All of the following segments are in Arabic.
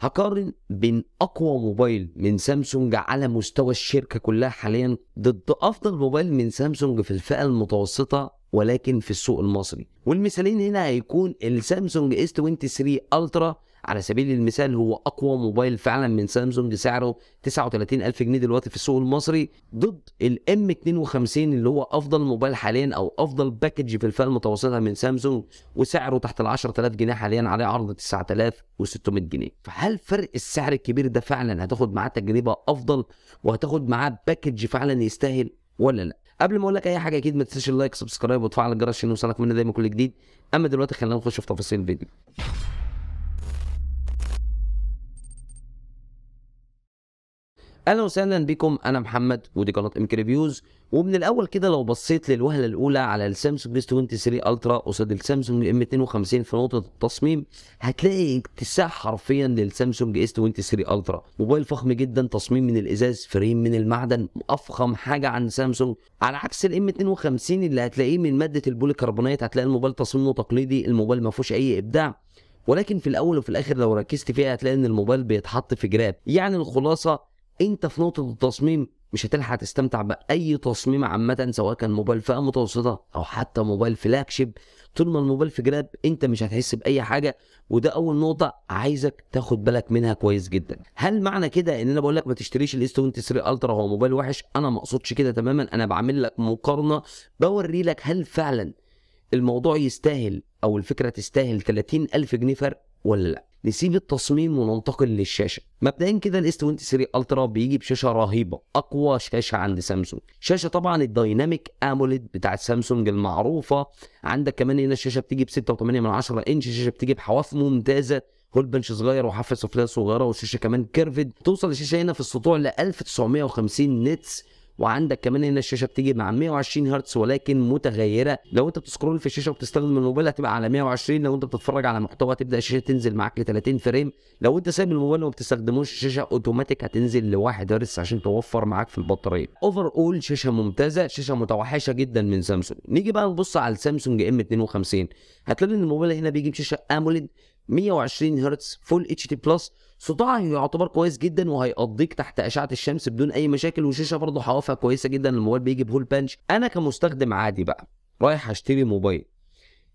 هقارن بين اقوى موبايل من سامسونج على مستوى الشركه كلها حاليا ضد افضل موبايل من سامسونج في الفئه المتوسطه ولكن في السوق المصري والمثالين هنا هيكون السامسونج اس 23 الترا على سبيل المثال هو اقوى موبايل فعلا من سامسونج سعره 39000 جنيه دلوقتي في السوق المصري ضد الام 52 اللي هو افضل موبايل حاليا او افضل باكج في الفئه المتوسطه من سامسونج وسعره تحت ال 10000 جنيه حاليا عليه عرض 9600 جنيه فهل فرق السعر الكبير ده فعلا هتاخد معاه تجربه افضل وهتاخد معاه باكج فعلا يستاهل ولا لا قبل ما اقول لك اي حاجه اكيد ما تنساش اللايك سبسكرايب وتفعل الجرس عشان يوصلك منه دايما كل جديد اما دلوقتي خلينا نخش في تفاصيل الفيديو اهلا وسهلا بكم انا محمد ودي قناه امك ريفيوز ومن الاول كده لو بصيت للوهله الاولى على السامسونج اس 23 الترا قصاد السامسونج ام 52 في نقطه التصميم هتلاقي اتساع حرفيا للسامسونج اس 23 الترا موبايل فخم جدا تصميم من الازاز فريم من المعدن افخم حاجه عن سامسونج على عكس الام 52 اللي هتلاقيه من ماده البوليكربونات هتلاقي الموبايل تصميمه تقليدي الموبايل ما فيهوش اي ابداع ولكن في الاول وفي الاخر لو ركزت فيها هتلاقي ان الموبايل بيتحط في جراب يعني الخلاصه انت في نقطه التصميم مش هتلحق تستمتع باي تصميم عامه سواء كان موبايل فئه متوسطه او حتى موبايل فلاج شيب طول ما الموبايل في جراب انت مش هتحس باي حاجه وده اول نقطه عايزك تاخد بالك منها كويس جدا هل معنى كده ان انا بقول لك ما تشتريش الاس 23 الترا هو موبايل وحش انا ما اقصدش كده تماما انا بعمل لك مقارنه بوري لك هل فعلا الموضوع يستاهل او الفكره تستاهل 30000 جنيه فرق ولا لا نسيب التصميم وننتقل للشاشه مبدئيا كده الاس 23 الترا بيجي بشاشه رهيبه اقوى شاشه عند سامسونج شاشه طبعا الدايناميك اموليد بتاعه سامسونج المعروفه عندك كمان هنا الشاشه بتيجي ب 6.8 انش الشاشه بتيجي بحواف ممتازه هول بنش صغير وحافه سفليه صغيره والشاشه كمان كيرفد توصل الشاشه هنا في السطوع ل 1950 نتس وعندك كمان هنا الشاشه بتيجي مع 120 هرتز ولكن متغيره لو انت بتسكرول في الشاشه وبتستخدم الموبايل هتبقى على 120 لو انت بتتفرج على محتوى هتبدا الشاشه تنزل معاك ل 30 فريم لو انت سايب الموبايل وما بتستخدموش الشاشه اوتوماتيك هتنزل ل 1 هرتز عشان توفر معاك في البطاريه اوفر اول شاشه ممتازه شاشه متوحشه جدا من سامسونج نيجي بقى نبص على السامسونج ام 52 هتلاقي ان الموبايل هنا بيجيب شاشه اموليد 120 هرتز فول اتش دي بلس صوتها يعتبر كويس جدا وهيقضيك تحت اشعه الشمس بدون اي مشاكل وشاشه برضه حوافها كويسه جدا الموبايل بيجي بهول بانش انا كمستخدم عادي بقى رايح اشتري موبايل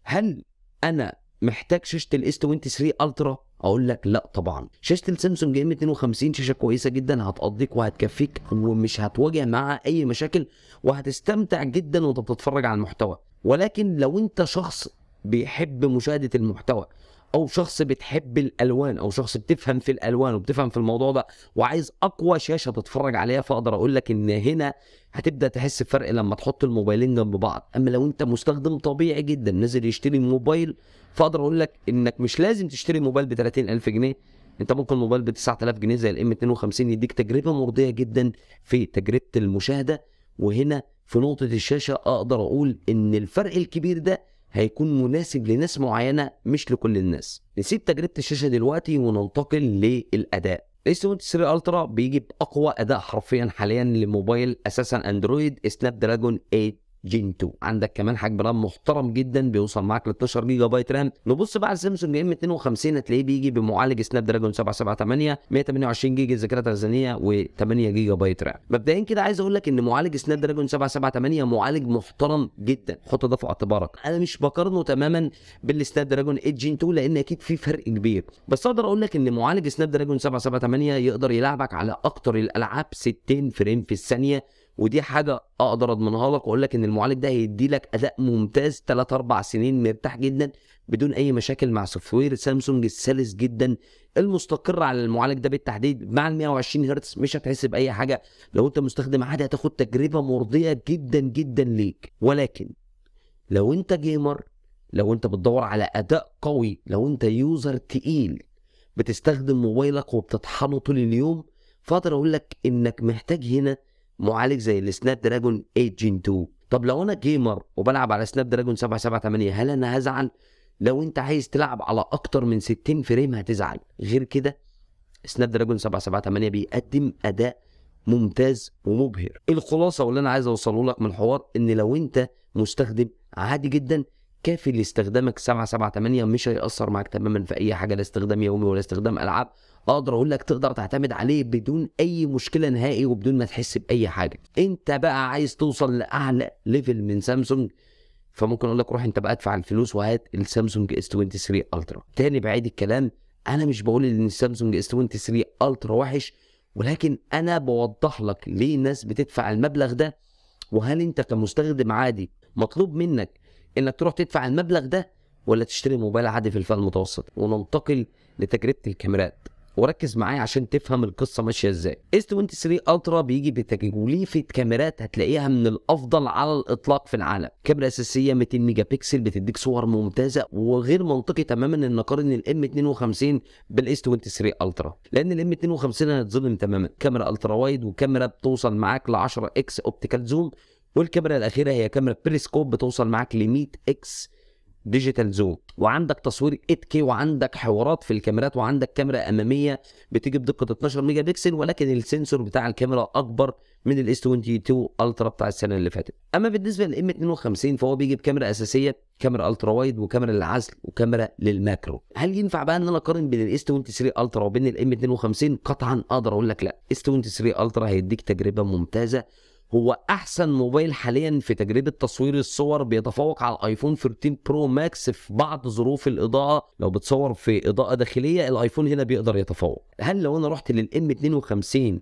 هل انا محتاج شاشه الاس 23 الترا اقول لك لا طبعا شاشه السامسونج ام 52 شاشه كويسه جدا هتقضيك وهتكفيك ومش هتواجه معاها اي مشاكل وهتستمتع جدا وانت بتتفرج على المحتوى ولكن لو انت شخص بيحب مشاهده المحتوى او شخص بتحب الالوان او شخص بتفهم في الالوان وبتفهم في الموضوع ده وعايز اقوى شاشه تتفرج عليها فاقدر اقول لك ان هنا هتبدا تحس بفرق لما تحط الموبايلين جنب بعض اما لو انت مستخدم طبيعي جدا نازل يشتري موبايل فاقدر اقول لك انك مش لازم تشتري موبايل ب 30000 جنيه انت ممكن موبايل ب 9000 جنيه زي الام 52 يديك تجربه مرضيه جدا في تجربه المشاهده وهنا في نقطه الشاشه اقدر اقول ان الفرق الكبير ده هيكون مناسب لناس معينه مش لكل الناس نسيب تجربه الشاشه دلوقتي وننتقل للاداء الاس 23 الترا بيجي باقوى اداء حرفيا حاليا لموبايل اساسا اندرويد سناب دراجون 8 جين 2 عندك كمان حجم رام محترم جدا بيوصل معاك ل 12 جيجا بايت رام نبص بقى على سامسونج ام 52 هتلاقيه بيجي بمعالج سناب دراجون 778 128 جيجا ذاكره تخزينيه و8 جيجا بايت رام مبدئيا كده عايز اقول لك ان معالج سناب دراجون 778 معالج محترم جدا حط ده في اعتبارك انا مش بقارنه تماما بالسناب دراجون 8 جين 2 لان اكيد في فرق كبير بس اقدر اقول لك ان معالج سناب دراجون 778 يقدر يلعبك على اكتر الالعاب 60 فريم في الثانيه ودي حاجه اقدر اضمنها لك واقول لك ان المعالج ده هيدي لك اداء ممتاز 3 4 سنين مرتاح جدا بدون اي مشاكل مع سوفت وير سامسونج السلس جدا المستقر على المعالج ده بالتحديد مع ال 120 هرتز مش هتحس باي حاجه لو انت مستخدم عادي هتاخد تجربه مرضيه جدا جدا ليك ولكن لو انت جيمر لو انت بتدور على اداء قوي لو انت يوزر تقيل بتستخدم موبايلك وبتطحنه طول اليوم فاقدر اقول لك انك محتاج هنا معالج زي السناب دراجون 8 جين 2 طب لو انا جيمر وبلعب على سناب دراجون 778 هل انا هزعل لو انت عايز تلعب على اكتر من 60 فريم هتزعل غير كده سناب دراجون 778 بيقدم اداء ممتاز ومبهر الخلاصه واللي انا عايز اوصله لك من الحوار ان لو انت مستخدم عادي جدا كافي لاستخدامك 778 مش هيأثر معاك تماما في اي حاجه لا استخدام يومي ولا استخدام العاب اقدر اقول لك تقدر تعتمد عليه بدون اي مشكله نهائي وبدون ما تحس باي حاجه انت بقى عايز توصل لاعلى ليفل من سامسونج فممكن اقول لك روح انت بقى ادفع الفلوس وهات السامسونج اس 23 الترا تاني بعيد الكلام انا مش بقول ان السامسونج اس 23 الترا وحش ولكن انا بوضح لك ليه الناس بتدفع المبلغ ده وهل انت كمستخدم عادي مطلوب منك انك تروح تدفع المبلغ ده ولا تشتري موبايل عادي في الفئه المتوسطه وننتقل لتجربه الكاميرات وركز معايا عشان تفهم القصه ماشيه ازاي اس 23 الترا بيجي بتجوليفه كاميرات هتلاقيها من الافضل على الاطلاق في العالم كاميرا اساسيه 200 ميجا بكسل بتديك صور ممتازه وغير منطقي تماما ان نقارن الام 52 بالاس 23 الترا لان الام 52 هتظلم تماما كاميرا الترا وايد وكاميرا بتوصل معاك ل 10 اكس اوبتيكال زوم والكاميرا الاخيره هي كاميرا بريسكوب بتوصل معاك ل 100 اكس ديجيتال زوم وعندك تصوير 8K وعندك حوارات في الكاميرات وعندك كاميرا اماميه بتيجي بدقه 12 ميجا بكسل ولكن السنسور بتاع الكاميرا اكبر من الاس 22 الترا بتاع السنه اللي فاتت اما بالنسبه للام 52 فهو بيجي بكاميرا اساسيه كاميرا الترا وايد وكاميرا للعزل وكاميرا للماكرو هل ينفع بقى ان انا اقارن بين الاس 23 الترا وبين الام 52 قطعا اقدر اقول لك لا اس 23 الترا هيديك تجربه ممتازه هو احسن موبايل حاليا في تجربه تصوير الصور بيتفوق على الايفون 13 برو ماكس في بعض ظروف الاضاءه لو بتصور في اضاءه داخليه الايفون هنا بيقدر يتفوق هل لو انا رحت للام 52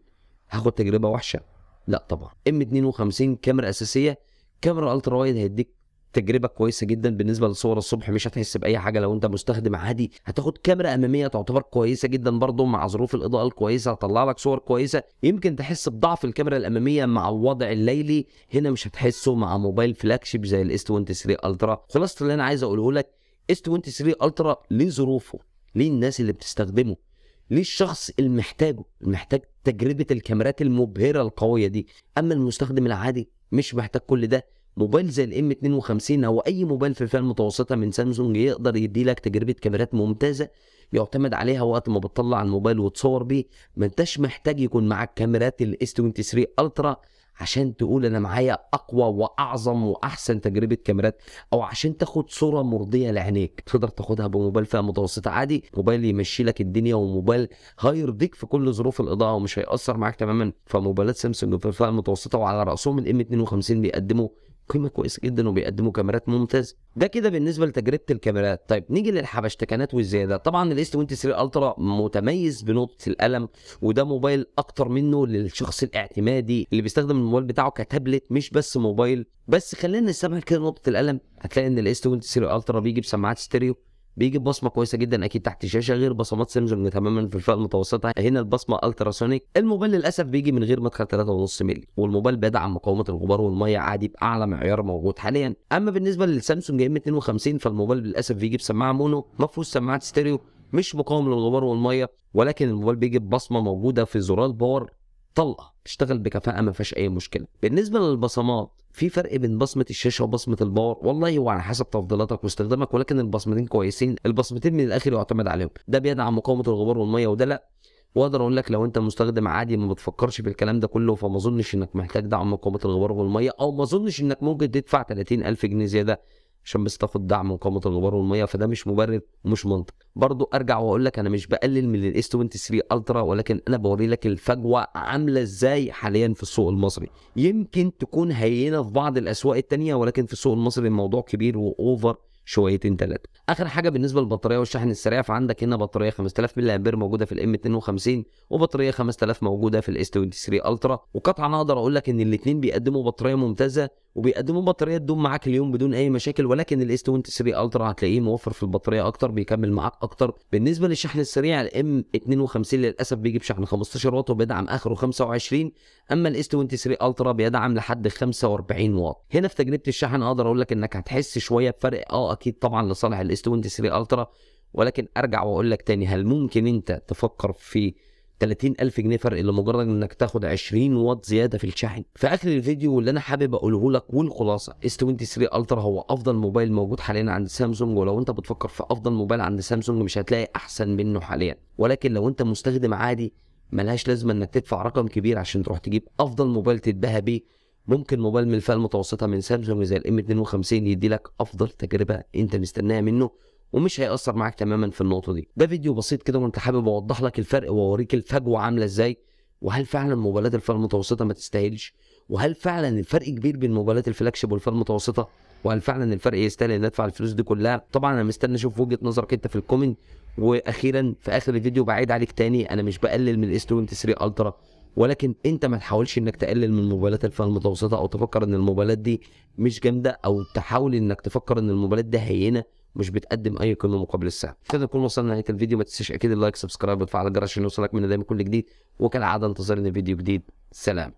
هاخد تجربه وحشه لا طبعا ام 52 كاميرا اساسيه كاميرا الترا وايد هيديك تجربه كويسه جدا بالنسبه لصور الصبح مش هتحس باي حاجه لو انت مستخدم عادي هتاخد كاميرا اماميه تعتبر كويسه جدا برضه مع ظروف الاضاءه الكويسه هتطلع لك صور كويسه يمكن تحس بضعف الكاميرا الاماميه مع الوضع الليلي هنا مش هتحسه مع موبايل فلاج شيب زي الاس 23 الترا خلاصه اللي انا عايز اقوله لك اس 23 الترا ليه للناس اللي بتستخدمه للشخص المحتاجه المحتاج تجربه الكاميرات المبهره القويه دي اما المستخدم العادي مش محتاج كل ده موبايل زي الام 52 او اي موبايل في الفئه المتوسطه من سامسونج يقدر يدي لك تجربه كاميرات ممتازه يعتمد عليها وقت ما بتطلع الموبايل وتصور بيه ما انتش محتاج يكون معاك كاميرات الاس 23 الترا عشان تقول انا معايا اقوى واعظم واحسن تجربه كاميرات او عشان تاخد صوره مرضيه لعينيك تقدر تاخدها بموبايل فئه متوسطه عادي موبايل يمشي لك الدنيا وموبايل هيرضيك في كل ظروف الاضاءه ومش هيأثر معاك تماما فموبايلات سامسونج في الفئه المتوسطه وعلى راسهم الام 52 بيقدموا قيمه كويسه جدا وبيقدموا كاميرات ممتازه ده كده بالنسبه لتجربه الكاميرات طيب نيجي للحبشتكنات والزياده طبعا الاس 23 الترا متميز بنقطه القلم وده موبايل اكتر منه للشخص الاعتمادي اللي بيستخدم الموبايل بتاعه كتابلت مش بس موبايل بس خلينا نسمع كده نقطه القلم هتلاقي ان الاس 23 الترا بيجي بسماعات ستيريو بيجي بصمه كويسه جدا اكيد تحت الشاشه غير بصمات سامسونج تماما في الفئه المتوسطه هنا البصمه الترا سونيك الموبايل للاسف بيجي من غير مدخل 3.5 مللي والموبايل بيدعم مقاومه الغبار والميه عادي باعلى معيار موجود حاليا اما بالنسبه للسامسونج ام 52 فالموبايل للاسف بيجيب سماعه مونو ما فيهوش سماعه ستيريو مش مقاوم للغبار والميه ولكن الموبايل بيجي ببصمه موجوده في زرار باور طلقه تشتغل بكفاءه ما فيهاش اي مشكله بالنسبه للبصمات في فرق بين بصمه الشاشه وبصمه الباور والله هو على حسب تفضيلاتك واستخدامك ولكن البصمتين كويسين البصمتين من الاخر يعتمد عليهم ده بيدعم مقاومه الغبار والميه وده لا واقدر اقول لك لو انت مستخدم عادي ما بتفكرش في الكلام ده كله فما اظنش انك محتاج دعم مقاومه الغبار والميه او ما اظنش انك ممكن تدفع 30000 جنيه زياده عشان بس تاخد دعم مقاومه الغبار والميه فده مش مبرر ومش منطق برضو ارجع واقول لك انا مش بقلل من الاس 23 الترا ولكن انا بوري لك الفجوه عامله ازاي حاليا في السوق المصري يمكن تكون هينه في بعض الاسواق التانية ولكن في السوق المصري الموضوع كبير واوفر شويتين ثلاثه اخر حاجه بالنسبه للبطاريه والشحن السريع فعندك هنا بطاريه 5000 ملي امبير موجوده في الام 52 وبطاريه 5000 موجوده في الاس 23 الترا وقطعا اقدر اقول لك ان الاثنين بيقدموا بطاريه ممتازه وبيقدموا بطاريه تدوم معاك اليوم بدون اي مشاكل ولكن الاس 23 الترا هتلاقيه موفر في البطاريه اكتر بيكمل معاك اكتر بالنسبه للشحن السريع الام 52 للاسف بيجي بشحن 15 واط وبيدعم اخره 25 اما الاس 23 الترا بيدعم لحد 45 واط هنا في تجربه الشحن اقدر اقول لك انك هتحس شويه بفرق اه اكيد طبعا لصالح الاس 23 الترا ولكن ارجع واقول لك تاني هل ممكن انت تفكر في 30000 جنيه فرق لمجرد انك تاخد 20 واط زياده في الشحن في اخر الفيديو اللي انا حابب اقوله لك والخلاصه اس 23 الترا هو افضل موبايل موجود حاليا عند سامسونج ولو انت بتفكر في افضل موبايل عند سامسونج مش هتلاقي احسن منه حاليا ولكن لو انت مستخدم عادي ملهاش لازمه انك تدفع رقم كبير عشان تروح تجيب افضل موبايل تتباهى بيه ممكن موبايل من الفئه المتوسطه من سامسونج زي الام 52 يدي لك افضل تجربه انت مستناها منه ومش هيأثر معاك تماما في النقطه دي ده فيديو بسيط كده وانت حابب اوضح لك الفرق واوريك الفجوه عامله ازاي وهل فعلا موبايلات الفئه المتوسطه ما تستاهلش وهل فعلا الفرق كبير بين موبايلات الفلاج شيب والفئه المتوسطه وهل فعلا الفرق يستاهل ان ادفع الفلوس دي كلها طبعا انا مستني اشوف وجهه نظرك انت في الكومنت واخيرا في اخر الفيديو بعيد عليك تاني انا مش بقلل من الاس 23 الترا ولكن انت ما تحاولش انك تقلل من موبايلات الفئه المتوسطه او تفكر ان الموبايلات دي مش جامده او تحاول انك تفكر ان الموبايلات دي هينه مش بتقدم اي قيمه مقابل السهم كده نكون وصلنا لنهايه الفيديو ما تنساش اكيد اللايك سبسكرايب وتفعل الجرس عشان يوصلك من دايما كل جديد وكالعاده انتظرني فيديو جديد سلام